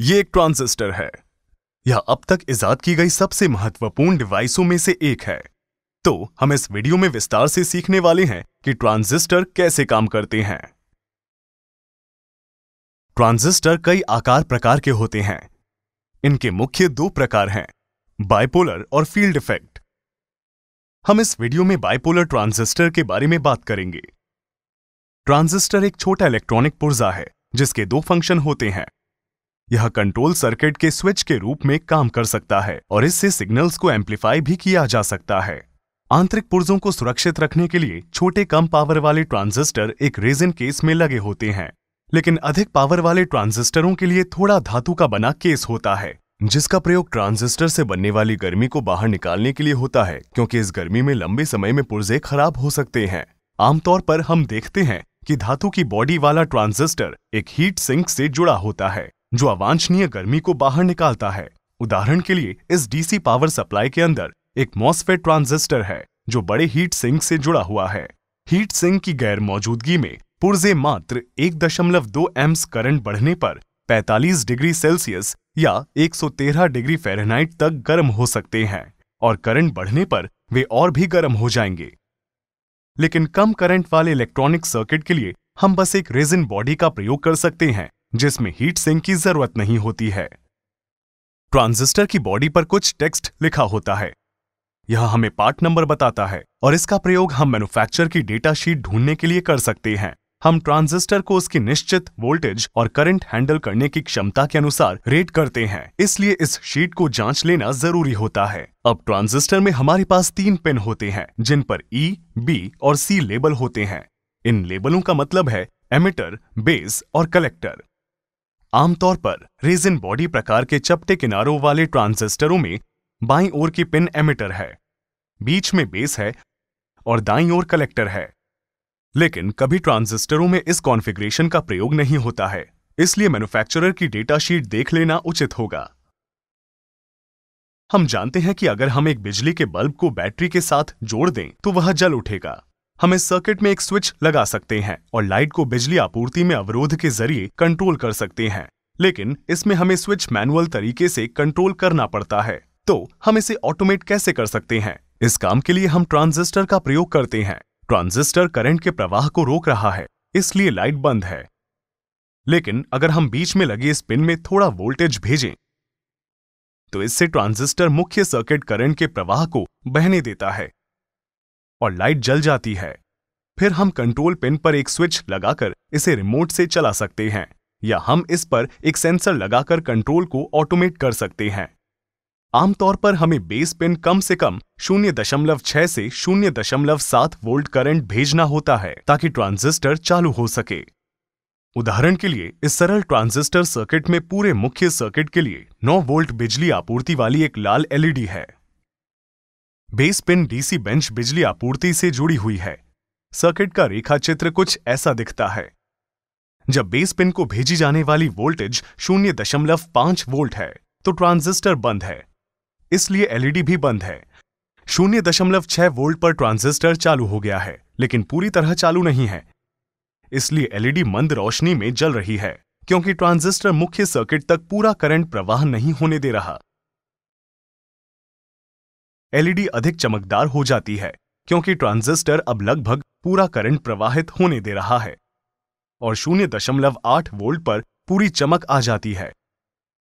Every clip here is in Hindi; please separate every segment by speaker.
Speaker 1: ये एक ट्रांजिस्टर है यह अब तक ईजाद की गई सबसे महत्वपूर्ण डिवाइसों में से एक है तो हम इस वीडियो में विस्तार से सीखने वाले हैं कि ट्रांजिस्टर कैसे काम करते हैं ट्रांजिस्टर कई आकार प्रकार के होते हैं इनके मुख्य दो प्रकार हैं बाइपोलर और फील्ड इफेक्ट हम इस वीडियो में बाइपोलर ट्रांजिस्टर के बारे में बात करेंगे ट्रांजिस्टर एक छोटा इलेक्ट्रॉनिक पुर्जा है जिसके दो फंक्शन होते हैं यह कंट्रोल सर्किट के स्विच के रूप में काम कर सकता है और इससे सिग्नल्स को एम्पलीफाई भी किया जा सकता है आंतरिक पुर्जों को सुरक्षित रखने के लिए छोटे कम पावर वाले ट्रांजिस्टर एक रेजिन केस में लगे होते हैं लेकिन अधिक पावर वाले ट्रांजिस्टरों के लिए थोड़ा धातु का बना केस होता है जिसका प्रयोग ट्रांजिस्टर से बनने वाली गर्मी को बाहर निकालने के लिए होता है क्योंकि इस गर्मी में लंबे समय में पुर्जे खराब हो सकते हैं आमतौर पर हम देखते हैं कि धातु की बॉडी वाला ट्रांजिस्टर एक हीट सिंक से जुड़ा होता है जो अवांछनीय गर्मी को बाहर निकालता है उदाहरण के लिए इस डीसी पावर सप्लाई के अंदर एक मॉस्फेट ट्रांजिस्टर है जो बड़े हीट सिंक से जुड़ा हुआ है हीट सिंक की गैर मौजूदगी में पुर्जे मात्र एक दशमलव दो एम्स करंट बढ़ने पर 45 डिग्री सेल्सियस या 113 डिग्री फ़ारेनहाइट तक गर्म हो सकते हैं और करंट बढ़ने पर वे और भी गर्म हो जाएंगे लेकिन कम करंट वाले इलेक्ट्रॉनिक सर्किट के लिए हम बस एक रेजिन बॉडी का प्रयोग कर सकते हैं जिसमें हीट सिंक की जरूरत नहीं होती है ट्रांजिस्टर की बॉडी पर कुछ टेक्स्ट लिखा होता है यह हमें पार्ट नंबर बताता है और इसका प्रयोग हम मैन्युफैक्चर की डेटा शीट ढूंढने के लिए कर सकते हैं हम ट्रांजिस्टर को उसकी निश्चित वोल्टेज और करंट हैंडल करने की क्षमता के अनुसार रेट करते हैं इसलिए इस शीट को जांच लेना जरूरी होता है अब ट्रांजिस्टर में हमारे पास तीन पिन होते हैं जिन पर ई e, बी और सी लेबल होते हैं इन लेबलों का मतलब है एमिटर बेस और कलेक्टर आमतौर पर रेजिन बॉडी प्रकार के चपटे किनारों वाले ट्रांजिस्टरों में बाई ओर की पिन एमिटर है बीच में बेस है और दाई ओर कलेक्टर है लेकिन कभी ट्रांजिस्टरों में इस कॉन्फ़िगरेशन का प्रयोग नहीं होता है इसलिए मैन्युफैक्चरर की डेटा शीट देख लेना उचित होगा हम जानते हैं कि अगर हम एक बिजली के बल्ब को बैटरी के साथ जोड़ दें तो वह जल उठेगा हम इस सर्किट में एक स्विच लगा सकते हैं और लाइट को बिजली आपूर्ति में अवरोध के जरिए कंट्रोल कर सकते हैं लेकिन इसमें हमें स्विच मैनुअल तरीके से कंट्रोल करना पड़ता है तो हम इसे ऑटोमेट कैसे कर सकते हैं इस काम के लिए हम ट्रांजिस्टर का प्रयोग करते हैं ट्रांजिस्टर करंट के प्रवाह को रोक रहा है इसलिए लाइट बंद है लेकिन अगर हम बीच में लगे इस पिन में थोड़ा वोल्टेज भेजें तो इससे ट्रांजिस्टर मुख्य सर्किट करंट के प्रवाह को बहने देता है और लाइट जल जाती है फिर हम कंट्रोल पिन पर एक स्विच लगाकर इसे रिमोट से चला सकते हैं या हम इस पर एक सेंसर लगाकर कंट्रोल को ऑटोमेट कर सकते हैं आमतौर पर हमें बेस पिन कम से कम शून्य दशमलव छह से शून्य दशमलव सात वोल्ट करंट भेजना होता है ताकि ट्रांजिस्टर चालू हो सके उदाहरण के लिए इस सरल ट्रांजिस्टर सर्किट में पूरे मुख्य सर्किट के लिए 9 वोल्ट बिजली आपूर्ति वाली एक लाल एलईडी है बेस पिन डीसी बेंच बिजली आपूर्ति से जुड़ी हुई है सर्किट का रेखाचित्र कुछ ऐसा दिखता है जब बेस पिन को भेजी जाने वाली वोल्टेज शून्य दशमलव पांच वोल्ट है तो ट्रांजिस्टर बंद है इसलिए एलईडी भी बंद है शून्य दशमलव छह वोल्ट पर ट्रांजिस्टर चालू हो गया है लेकिन पूरी तरह चालू नहीं है इसलिए एलईडी मंद रोशनी में जल रही है क्योंकि ट्रांजिस्टर मुख्य सर्किट तक पूरा करंट प्रवाह नहीं होने दे रहा एलईडी अधिक चमकदार हो जाती है क्योंकि ट्रांजिस्टर अब लगभग पूरा करंट प्रवाहित होने दे रहा है और शून्य दशमलव आठ वोल्ट पर पूरी चमक आ जाती है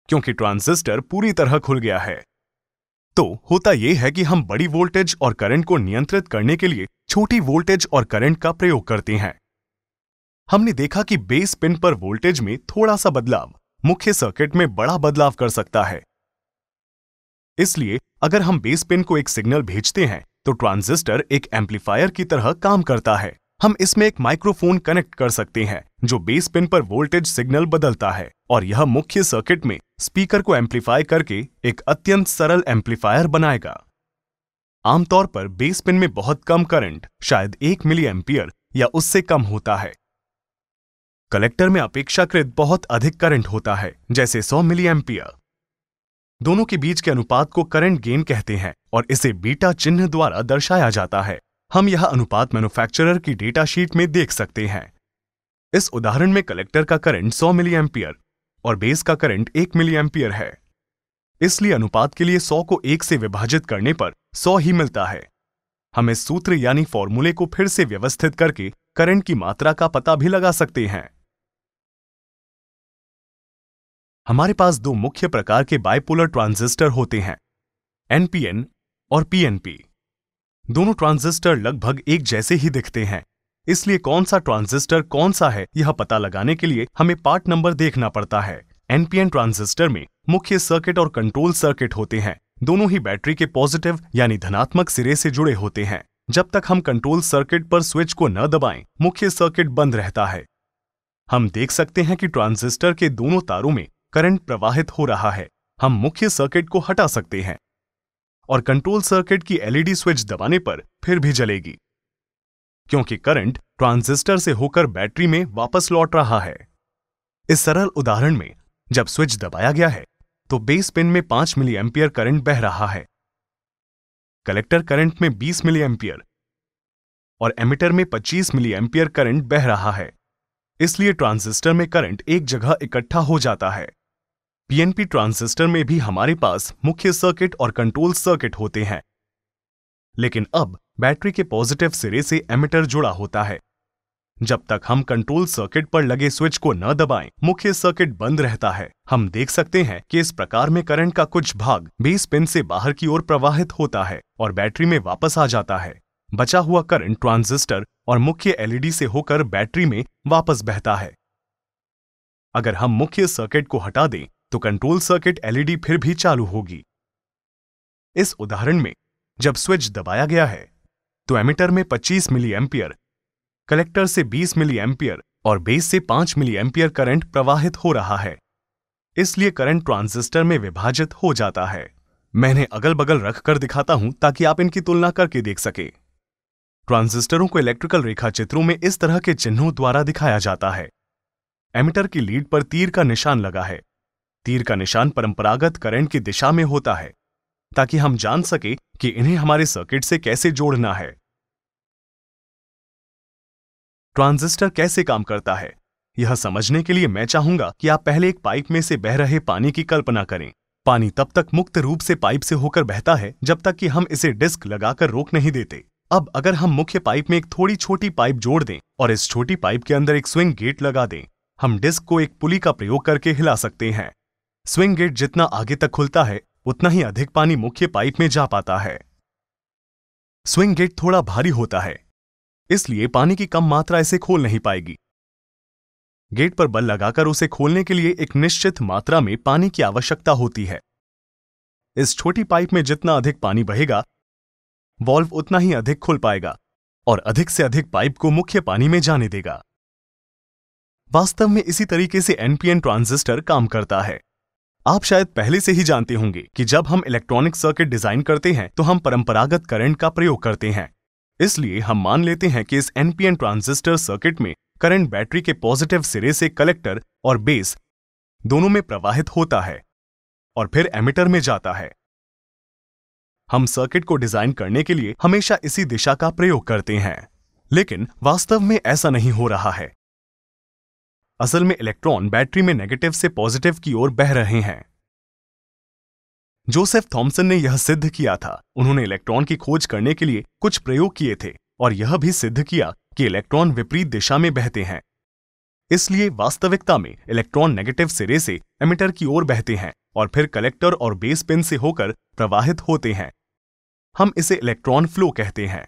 Speaker 1: क्योंकि ट्रांजिस्टर पूरी तरह खुल गया है तो होता यह है कि हम बड़ी वोल्टेज और करंट को नियंत्रित करने के लिए छोटी वोल्टेज और करंट का प्रयोग करते हैं हमने देखा कि बेस पिन पर वोल्टेज में थोड़ा सा बदलाव मुख्य सर्किट में बड़ा बदलाव कर सकता है इसलिए अगर हम बेस पिन को एक सिग्नल भेजते हैं तो ट्रांजिस्टर एक एम्पलीफायर की तरह काम करता है हम इसमें एक माइक्रोफोन कनेक्ट कर सकते हैं जो बेस पिन पर वोल्टेज सिग्नल बदलता है और यह मुख्य सर्किट में स्पीकर को एम्पलीफाई करके एक अत्यंत सरल एम्पलीफायर बनाएगा आमतौर पर बेस पिन में बहुत कम करंट शायद एक मिली एम्पियर या उससे कम होता है कलेक्टर में अपेक्षाकृत बहुत अधिक करंट होता है जैसे 100 मिली एम्पियर दोनों के बीच के अनुपात को करंट गेन कहते हैं और इसे बीटा चिन्ह द्वारा दर्शाया जाता है हम यह अनुपात मैन्युफैक्चरर की डेटा शीट में देख सकते हैं इस उदाहरण में कलेक्टर का करंट 100 मिली और बेस का करंट 1 मिली है इसलिए अनुपात के लिए 100 को 1 से विभाजित करने पर 100 ही मिलता है हम इस सूत्र यानी फॉर्मूले को फिर से व्यवस्थित करके करंट की मात्रा का पता भी लगा सकते हैं हमारे पास दो मुख्य प्रकार के बाइपोलर ट्रांजिस्टर होते हैं एनपीएन और पीएनपी दोनों ट्रांजिस्टर लगभग एक जैसे ही दिखते हैं इसलिए कौन सा ट्रांजिस्टर कौन सा है यह पता लगाने के लिए हमें पार्ट नंबर देखना पड़ता है एनपीएन ट्रांजिस्टर में मुख्य सर्किट और कंट्रोल सर्किट होते हैं दोनों ही बैटरी के पॉजिटिव यानी धनात्मक सिरे से जुड़े होते हैं जब तक हम कंट्रोल सर्किट पर स्विच को न दबाएं मुख्य सर्किट बंद रहता है हम देख सकते हैं कि ट्रांजिस्टर के दोनों तारों में करंट प्रवाहित हो रहा है हम मुख्य सर्किट को हटा सकते हैं और कंट्रोल सर्किट की एलईडी स्विच e दबाने पर फिर भी जलेगी क्योंकि करंट ट्रांजिस्टर से होकर बैटरी में वापस लौट रहा है इस सरल उदाहरण में जब स्विच दबाया गया है तो बेस पिन में 5 मिली एम्पियर करंट बह रहा है कलेक्टर करंट में 20 मिली एम्पियर और एमिटर में 25 मिली एम्पियर करंट बह रहा है इसलिए ट्रांजिस्टर में करंट एक जगह इकट्ठा हो जाता है पीएनपी ट्रांजिस्टर में भी हमारे पास मुख्य सर्किट और कंट्रोल सर्किट होते हैं लेकिन अब बैटरी के पॉजिटिव सिरे से एमिटर जुड़ा होता है जब तक हम कंट्रोल सर्किट पर लगे स्विच को न दबाएं, मुख्य सर्किट बंद रहता है हम देख सकते हैं कि इस प्रकार में करंट का कुछ भाग बेस पिन से बाहर की ओर प्रवाहित होता है और बैटरी में वापस आ जाता है बचा हुआ करंट ट्रांजिस्टर और मुख्य एलईडी e से होकर बैटरी में वापस बहता है अगर हम मुख्य सर्किट को हटा दें तो कंट्रोल सर्किट एलईडी फिर भी चालू होगी इस उदाहरण में जब स्विच दबाया गया है तो एमिटर में 25 मिली एम्पियर कलेक्टर से 20 मिली एम्पियर और बेस से 5 मिली एम्पियर करंट प्रवाहित हो रहा है इसलिए करंट ट्रांजिस्टर में विभाजित हो जाता है मैंने अगल बगल रखकर दिखाता हूं ताकि आप इनकी तुलना करके देख सके ट्रांजिस्टरों को इलेक्ट्रिकल रेखाचित्रों में इस तरह के चिन्हों द्वारा दिखाया जाता है एमिटर की लीड पर तीर का निशान लगा है तीर का निशान परंपरागत करंट की दिशा में होता है ताकि हम जान सके कि इन्हें हमारे सर्किट से कैसे जोड़ना है ट्रांजिस्टर कैसे काम करता है यह समझने के लिए मैं चाहूंगा कि आप पहले एक पाइप में से बह रहे पानी की कल्पना करें पानी तब तक मुक्त रूप से पाइप से होकर बहता है जब तक कि हम इसे डिस्क लगाकर रोक नहीं देते अब अगर हम मुख्य पाइप में एक थोड़ी छोटी पाइप जोड़ दें और इस छोटी पाइप के अंदर एक स्विंग गेट लगा दें हम डिस्क को एक पुली का प्रयोग करके हिला सकते हैं स्विंग गेट जितना आगे तक खुलता है उतना ही अधिक पानी मुख्य पाइप में जा पाता है स्विंग गेट थोड़ा भारी होता है इसलिए पानी की कम मात्रा इसे खोल नहीं पाएगी गेट पर बल लगाकर उसे खोलने के लिए एक निश्चित मात्रा में पानी की आवश्यकता होती है इस छोटी पाइप में जितना अधिक पानी बहेगा वॉल्व उतना ही अधिक खुल पाएगा और अधिक से अधिक पाइप को मुख्य पानी में जाने देगा वास्तव में इसी तरीके से एनपीएन ट्रांजिस्टर काम करता है आप शायद पहले से ही जानते होंगे कि जब हम इलेक्ट्रॉनिक सर्किट डिजाइन करते हैं तो हम परंपरागत करंट का प्रयोग करते हैं इसलिए हम मान लेते हैं कि इस एनपीएन ट्रांजिस्टर सर्किट में करंट बैटरी के पॉजिटिव सिरे से कलेक्टर और बेस दोनों में प्रवाहित होता है और फिर एमिटर में जाता है हम सर्किट को डिजाइन करने के लिए हमेशा इसी दिशा का प्रयोग करते हैं लेकिन वास्तव में ऐसा नहीं हो रहा है असल में इलेक्ट्रॉन बैटरी में नेगेटिव से पॉजिटिव की ओर बह रहे हैं जोसेफ थॉमसन ने यह सिद्ध किया था उन्होंने इलेक्ट्रॉन की खोज करने के लिए कुछ प्रयोग किए थे और यह भी सिद्ध किया कि इलेक्ट्रॉन विपरीत दिशा में बहते हैं इसलिए वास्तविकता में इलेक्ट्रॉन नेगेटिव सिरे से एमिटर की ओर बहते हैं और फिर कलेक्टर और बेस पिन से होकर प्रवाहित होते हैं हम इसे इलेक्ट्रॉन फ्लो कहते हैं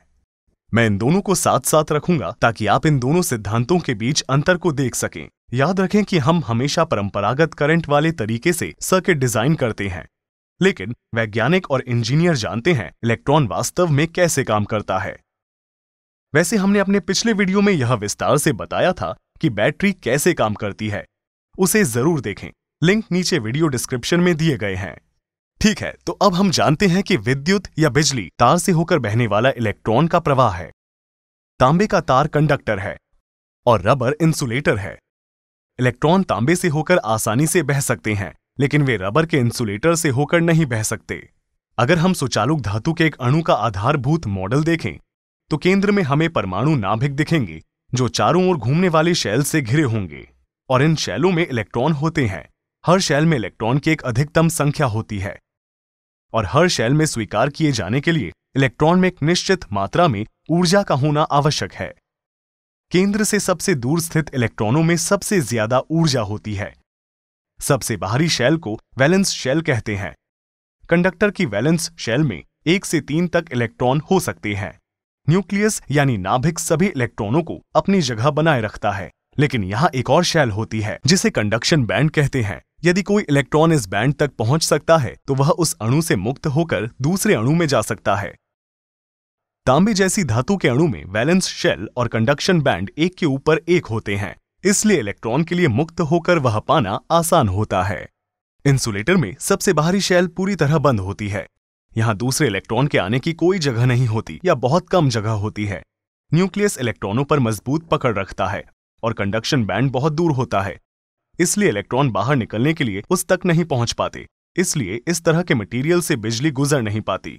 Speaker 1: मैं इन दोनों को साथ साथ रखूंगा ताकि आप इन दोनों सिद्धांतों के बीच अंतर को देख सकें याद रखें कि हम हमेशा परंपरागत करंट वाले तरीके से सर्किट डिजाइन करते हैं लेकिन वैज्ञानिक और इंजीनियर जानते हैं इलेक्ट्रॉन वास्तव में कैसे काम करता है वैसे हमने अपने पिछले वीडियो में यह विस्तार से बताया था कि बैटरी कैसे काम करती है उसे जरूर देखें लिंक नीचे वीडियो डिस्क्रिप्शन में दिए गए हैं ठीक है तो अब हम जानते हैं कि विद्युत या बिजली तार से होकर बहने वाला इलेक्ट्रॉन का प्रवाह है तांबे का तार कंडक्टर है और रबर इंसुलेटर है इलेक्ट्रॉन तांबे से होकर आसानी से बह सकते हैं लेकिन वे रबर के इंसुलेटर से होकर नहीं बह सकते अगर हम सुचालुक धातु के एक अणु का आधारभूत मॉडल देखें तो केंद्र में हमें परमाणु नाभिक दिखेंगे जो चारों ओर घूमने वाले शैल से घिरे होंगे और इन शैलों में इलेक्ट्रॉन होते हैं हर शैल में इलेक्ट्रॉन की एक अधिकतम संख्या होती है और हर शैल में स्वीकार किए जाने के लिए इलेक्ट्रॉन में एक निश्चित मात्रा में ऊर्जा का होना आवश्यक है केंद्र से सबसे दूर स्थित इलेक्ट्रॉनों में सबसे ज्यादा ऊर्जा होती है सबसे बाहरी शेल को वैलेंस शेल कहते हैं कंडक्टर की वैलेंस शेल में एक से तीन तक इलेक्ट्रॉन हो सकते हैं न्यूक्लियस यानी नाभिक सभी इलेक्ट्रॉनों को अपनी जगह बनाए रखता है लेकिन यहाँ एक और शैल होती है जिसे कंडक्शन बैंड कहते हैं यदि कोई इलेक्ट्रॉन इस बैंड तक पहुंच सकता है तो वह उस अणु से मुक्त होकर दूसरे अणु में जा सकता है तांबे जैसी धातु के अणु में वैलेंस शेल और कंडक्शन बैंड एक के ऊपर एक होते हैं इसलिए इलेक्ट्रॉन के लिए मुक्त होकर वह पाना आसान होता है इंसुलेटर में सबसे बाहरी शेल पूरी तरह बंद होती है यहां दूसरे इलेक्ट्रॉन के आने की कोई जगह नहीं होती या बहुत कम जगह होती है न्यूक्लियस इलेक्ट्रॉनों पर मजबूत पकड़ रखता है और कंडक्शन बैंड बहुत दूर होता है इसलिए इलेक्ट्रॉन बाहर निकलने के लिए उस तक नहीं पहुंच पाते इसलिए इस तरह के मटेरियल से बिजली गुजर नहीं पाती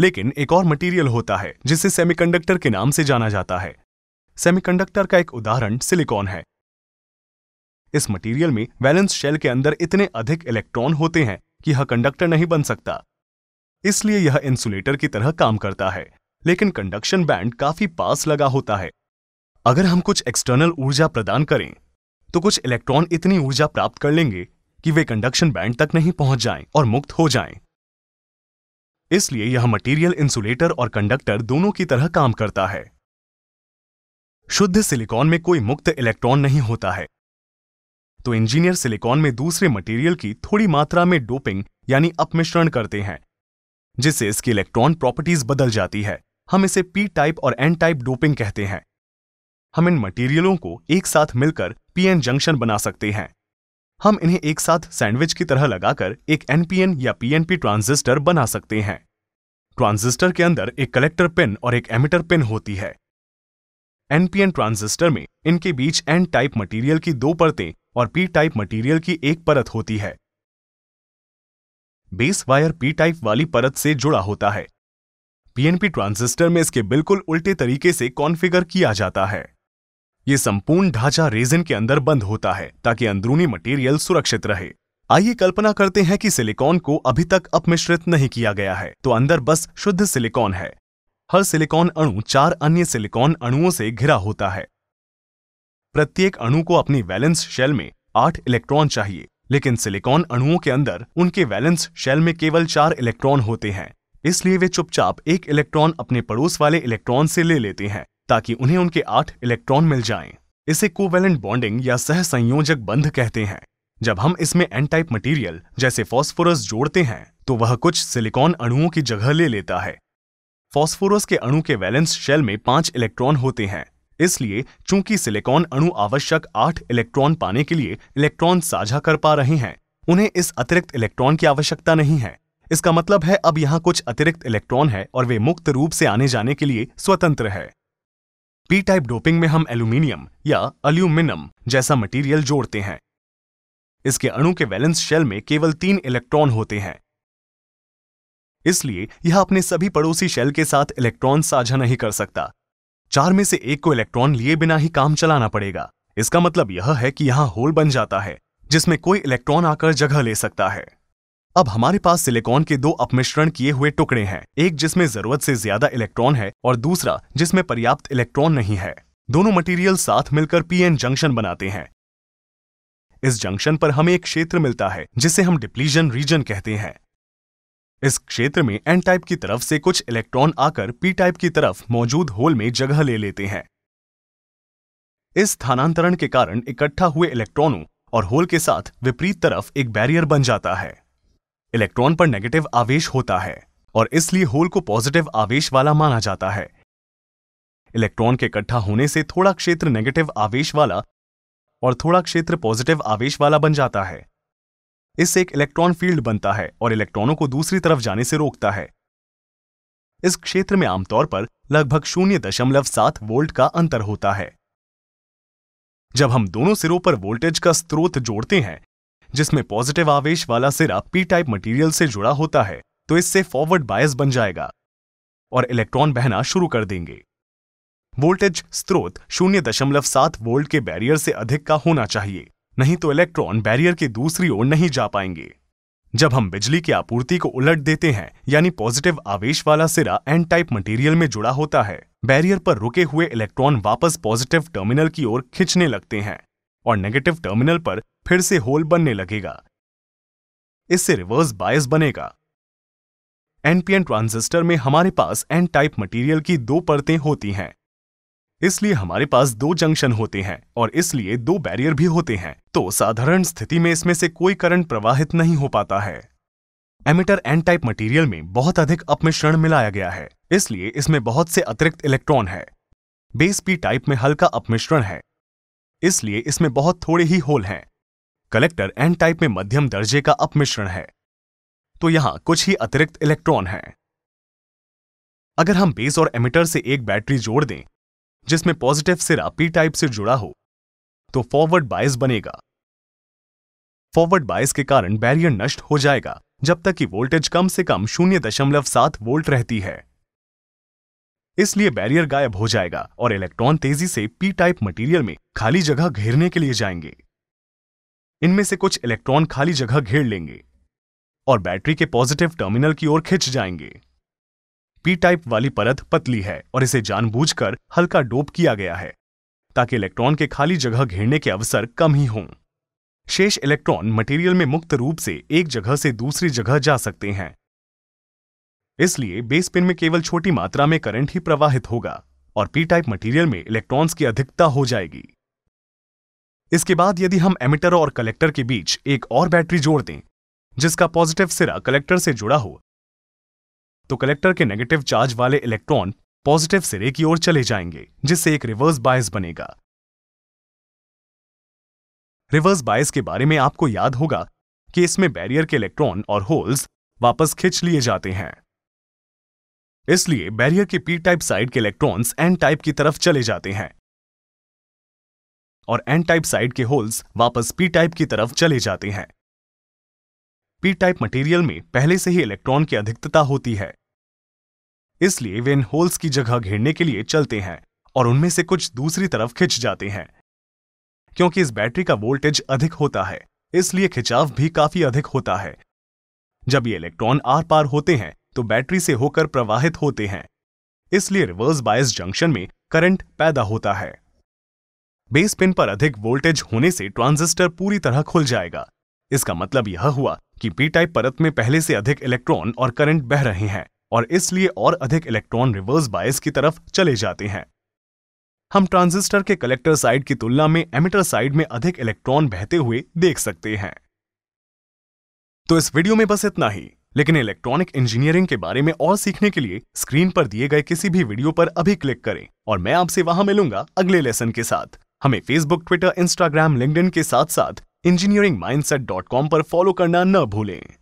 Speaker 1: लेकिन एक और मटेरियल होता है जिसे सेमीकंडक्टर के नाम से जाना जाता है सेमीकंडक्टर का एक उदाहरण सिलिकॉन है इस मटेरियल में वैलेंस शेल के अंदर इतने अधिक इलेक्ट्रॉन होते हैं कि यह कंडक्टर नहीं बन सकता इसलिए यह इंसुलेटर की तरह काम करता है लेकिन कंडक्शन बैंड काफी पास लगा होता है अगर हम कुछ एक्सटर्नल ऊर्जा प्रदान करें तो कुछ इलेक्ट्रॉन इतनी ऊर्जा प्राप्त कर लेंगे कि वे कंडक्शन बैंड तक नहीं पहुंच जाएं और मुक्त हो जाएं। इसलिए यह मटेरियल इंसुलेटर और कंडक्टर दोनों की तरह काम करता है शुद्ध सिलिकॉन में कोई मुक्त इलेक्ट्रॉन नहीं होता है तो इंजीनियर सिलिकॉन में दूसरे मटेरियल की थोड़ी मात्रा में डोपिंग यानी अपमिश्रण करते हैं जिससे इसकी इलेक्ट्रॉन प्रॉपर्टीज बदल जाती है हम इसे पी टाइप और एन टाइप डोपिंग कहते हैं हम इन मटेरियलों को एक साथ मिलकर पीएन जंक्शन बना सकते हैं हम इन्हें एक साथ सैंडविच की तरह लगाकर एक एनपीएन या पीएनपी ट्रांजिस्टर बना सकते हैं ट्रांजिस्टर के अंदर एक कलेक्टर पिन और एक एमिटर पिन होती है एनपीएन ट्रांजिस्टर में इनके बीच एन टाइप मटेरियल की दो परतें और पी टाइप मटेरियल की एक परत होती है बेस वायर पी टाइप वाली परत से जुड़ा होता है पीएनपी ट्रांजिस्टर में इसके बिल्कुल उल्टे तरीके से कॉन्फ़िगर किया जाता है ये संपूर्ण ढांचा रेजिन के अंदर बंद होता है ताकि अंदरूनी मटेरियल सुरक्षित रहे आइए कल्पना करते हैं कि सिलिकॉन को अभी तक अपमिश्रित नहीं किया गया है तो अंदर बस शुद्ध सिलिकॉन है हर सिलिकॉन अणु चार अन्य सिलिकॉन अणुओं से घिरा होता है प्रत्येक अणु को अपनी वैलेंस शेल में आठ इलेक्ट्रॉन चाहिए लेकिन सिलिकॉन अणुओं के अंदर उनके वैलेंस शेल में केवल चार इलेक्ट्रॉन होते हैं इसलिए वे चुपचाप एक इलेक्ट्रॉन अपने पड़ोस वाले इलेक्ट्रॉन से ले लेते हैं ताकि उन्हें उनके आठ इलेक्ट्रॉन मिल जाएं। इसे कोवेलेंट बॉन्डिंग या सह संयोजक बंध कहते हैं जब हम इसमें एन टाइप मटीरियल जैसे फॉस्फोरस जोड़ते हैं तो वह कुछ सिलिकॉन अणुओं की जगह ले लेता है फॉस्फोरस के अणु के वैलेंस शेल में पांच इलेक्ट्रॉन होते हैं इसलिए चूंकि सिलिकॉन अणु आवश्यक आठ इलेक्ट्रॉन पाने के लिए इलेक्ट्रॉन साझा कर पा रहे हैं उन्हें इस अतिरिक्त इलेक्ट्रॉन की आवश्यकता नहीं है इसका मतलब है अब यहाँ कुछ अतिरिक्त इलेक्ट्रॉन है और वे मुक्त रूप से आने जाने के लिए स्वतंत्र है पी टाइप डोपिंग में हम एल्यूमिनियम या अल्यूमिनियम जैसा मटेरियल जोड़ते हैं इसके अणु के वैलेंस शेल में केवल तीन इलेक्ट्रॉन होते हैं इसलिए यह अपने सभी पड़ोसी शेल के साथ इलेक्ट्रॉन साझा नहीं कर सकता चार में से एक को इलेक्ट्रॉन लिए बिना ही काम चलाना पड़ेगा इसका मतलब यह है कि यहां होल बन जाता है जिसमें कोई इलेक्ट्रॉन आकर जगह ले सकता है अब हमारे पास सिलिकॉन के दो अपमिश्रण किए हुए टुकड़े हैं एक जिसमें जरूरत से ज्यादा इलेक्ट्रॉन है और दूसरा जिसमें पर्याप्त इलेक्ट्रॉन नहीं है दोनों मटेरियल साथ मिलकर पीएन जंक्शन बनाते हैं इस जंक्शन पर हमें एक क्षेत्र मिलता है जिसे हम डिप्लीजन रीजन कहते हैं इस क्षेत्र में एन टाइप की तरफ से कुछ इलेक्ट्रॉन आकर पी टाइप की तरफ मौजूद होल में जगह ले लेते हैं इस स्थानांतरण के कारण इकट्ठा हुए इलेक्ट्रॉनों और होल के साथ विपरीत तरफ एक बैरियर बन जाता है इलेक्ट्रॉन पर नेगेटिव आवेश होता है और इसलिए होल को पॉजिटिव आवेश वाला माना जाता है इलेक्ट्रॉन के इकट्ठा होने से थोड़ा क्षेत्र नेगेटिव आवेश वाला और थोड़ा क्षेत्र पॉजिटिव आवेश वाला बन जाता है इससे एक इलेक्ट्रॉन फील्ड बनता है और इलेक्ट्रॉनों को दूसरी तरफ जाने से रोकता है इस क्षेत्र में आमतौर पर लगभग शून्य दशमलव सात वोल्ट का अंतर होता है जब हम दोनों सिरों पर वोल्टेज का स्रोत जोड़ते हैं जिसमें पॉजिटिव आवेश वाला सिरा पी टाइप मटेरियल से जुड़ा होता है तो इससे फॉरवर्ड बायस बन जाएगा और इलेक्ट्रॉन बहना शुरू कर देंगे वोल्टेज स्रोत शून्य दशमलव सात वोल्ट के बैरियर से अधिक का होना चाहिए नहीं तो इलेक्ट्रॉन बैरियर की दूसरी ओर नहीं जा पाएंगे जब हम बिजली की आपूर्ति को उलट देते हैं यानी पॉजिटिव आवेश वाला सिरा एन टाइप मटेरियल में जुड़ा होता है बैरियर पर रुके हुए इलेक्ट्रॉन वापस पॉजिटिव टर्मिनल की ओर खिंचने लगते हैं और नेगेटिव टर्मिनल पर फिर से होल बनने लगेगा इससे रिवर्स बायस बनेगा एनपीएन ट्रांजिस्टर में हमारे पास एन टाइप मटेरियल की दो परतें होती हैं इसलिए हमारे पास दो जंक्शन होते हैं और इसलिए दो बैरियर भी होते हैं तो साधारण स्थिति में इसमें से कोई करंट प्रवाहित नहीं हो पाता है एमिटर एन टाइप मटेरियल में बहुत अधिक अपमिश्रण मिलाया गया है इसलिए इसमें बहुत से अतिरिक्त इलेक्ट्रॉन है बेस पी टाइप में हल्का अपमिश्रण है इसलिए इसमें बहुत थोड़े ही होल हैं कलेक्टर एन टाइप में मध्यम दर्जे का अपमिश्रण है तो यहां कुछ ही अतिरिक्त इलेक्ट्रॉन हैं अगर हम बेस और एमिटर से एक बैटरी जोड़ दें जिसमें पॉजिटिव सिरा पी टाइप से जुड़ा हो तो फॉरवर्ड बायस बनेगा फॉरवर्ड बायस के कारण बैरियर नष्ट हो जाएगा जब तक कि वोल्टेज कम से कम शून्य दशमलव सात वोल्ट रहती है इसलिए बैरियर गायब हो जाएगा और इलेक्ट्रॉन तेजी से पी टाइप मटेरियल में खाली जगह घेरने के लिए जाएंगे इनमें से कुछ इलेक्ट्रॉन खाली जगह घेर लेंगे और बैटरी के पॉजिटिव टर्मिनल की ओर खिंच जाएंगे पी टाइप वाली परत पतली है और इसे जानबूझकर हल्का डोप किया गया है ताकि इलेक्ट्रॉन के खाली जगह घेरने के अवसर कम ही हों शेष इलेक्ट्रॉन मटेरियल में मुक्त रूप से एक जगह से दूसरी जगह जा सकते हैं इसलिए बेसपिन में केवल छोटी मात्रा में करंट ही प्रवाहित होगा और पी टाइप मटेरियल में इलेक्ट्रॉन्स की अधिकता हो जाएगी इसके बाद यदि हम एमिटर और कलेक्टर के बीच एक और बैटरी जोड़ दें जिसका पॉजिटिव सिरा कलेक्टर से जुड़ा हो तो कलेक्टर के नेगेटिव चार्ज वाले इलेक्ट्रॉन पॉजिटिव सिरे की ओर चले जाएंगे जिससे एक रिवर्स बायस बनेगा रिवर्स बायस के बारे में आपको याद होगा कि इसमें बैरियर के इलेक्ट्रॉन और होल्स वापस खींच लिए जाते हैं इसलिए बैरियर के पी टाइप साइड के इलेक्ट्रॉन्स एन टाइप की तरफ चले जाते हैं और एन टाइप साइड के होल्स वापस पी टाइप की तरफ चले जाते हैं पी टाइप मटेरियल में पहले से ही इलेक्ट्रॉन की अधिकता होती है इसलिए वे इन होल्स की जगह घेरने के लिए चलते हैं और उनमें से कुछ दूसरी तरफ खिंच जाते हैं क्योंकि इस बैटरी का वोल्टेज अधिक होता है इसलिए खिंचाव भी काफी अधिक होता है जब ये इलेक्ट्रॉन आर पार होते हैं तो बैटरी से होकर प्रवाहित होते हैं इसलिए रिवर्स बायस जंक्शन में करंट पैदा होता है बेस पिन पर अधिक वोल्टेज होने से ट्रांजिस्टर पूरी तरह खुल जाएगा इसका मतलब यह हुआ कि पी टाइप परत में पहले से अधिक इलेक्ट्रॉन और करंट बह रहे हैं और इसलिए और अधिक इलेक्ट्रॉन रिवर्स बायस की तरफ चले जाते हैं हम ट्रांजिस्टर के कलेक्टर साइड की तुलना में एमिटर साइड में अधिक इलेक्ट्रॉन बहते हुए देख सकते हैं तो इस वीडियो में बस इतना ही लेकिन इलेक्ट्रॉनिक इंजीनियरिंग के बारे में और सीखने के लिए स्क्रीन पर दिए गए किसी भी वीडियो पर अभी क्लिक करें और मैं आपसे वहां मिलूंगा अगले लेसन के साथ हमें फेसबुक ट्विटर इंस्टाग्राम लिंक के साथ साथ इंजीनियरिंग माइंडसेट डॉट कॉम पर फॉलो करना न भूलें